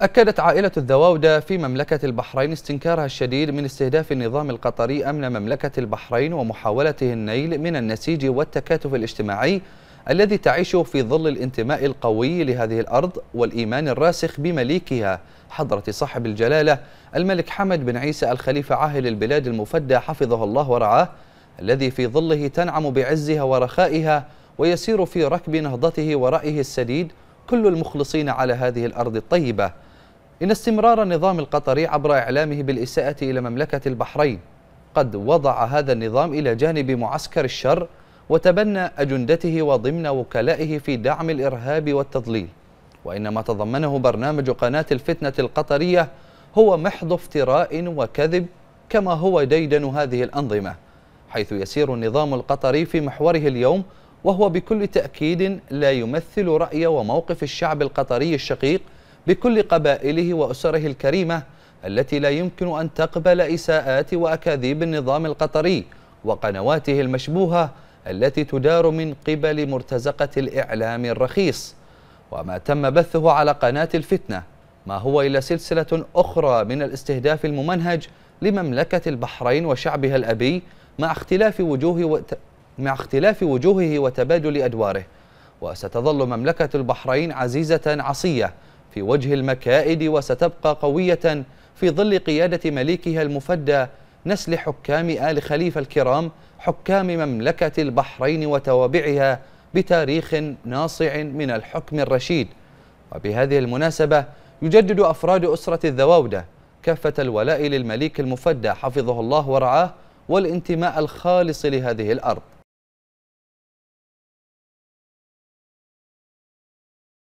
أكدت عائلة الذواودة في مملكة البحرين استنكارها الشديد من استهداف النظام القطري أمن مملكة البحرين ومحاولته النيل من النسيج والتكاتف الاجتماعي الذي تعيشه في ظل الانتماء القوي لهذه الأرض والإيمان الراسخ بمليكها حضرة صاحب الجلالة الملك حمد بن عيسى الخليفة عاهل البلاد المفدى حفظه الله ورعاه الذي في ظله تنعم بعزها ورخائها ويسير في ركب نهضته ورأيه السديد كل المخلصين على هذه الأرض الطيبة إن استمرار النظام القطري عبر إعلامه بالإساءة إلى مملكة البحرين قد وضع هذا النظام إلى جانب معسكر الشر وتبنى أجندته وضمن وكلائه في دعم الإرهاب والتضليل وإن ما تضمنه برنامج قناة الفتنة القطرية هو محض افتراء وكذب كما هو ديدن هذه الأنظمة حيث يسير النظام القطري في محوره اليوم وهو بكل تأكيد لا يمثل رأي وموقف الشعب القطري الشقيق بكل قبائله وأسره الكريمة التي لا يمكن أن تقبل إساءات وأكاذيب النظام القطري وقنواته المشبوهة التي تدار من قبل مرتزقة الإعلام الرخيص وما تم بثه على قناة الفتنة ما هو إلا سلسلة أخرى من الاستهداف الممنهج لمملكة البحرين وشعبها الأبي مع اختلاف وجوه وت... مع اختلاف وجوهه وتبادل أدواره وستظل مملكة البحرين عزيزة عصية في وجه المكائد وستبقى قوية في ظل قيادة مليكها المفدى نسل حكام آل خليفة الكرام حكام مملكة البحرين وتوابعها بتاريخ ناصع من الحكم الرشيد وبهذه المناسبة يجدد أفراد أسرة الذواودة كافة الولاء للمليك المفدى حفظه الله ورعاه والانتماء الخالص لهذه الأرض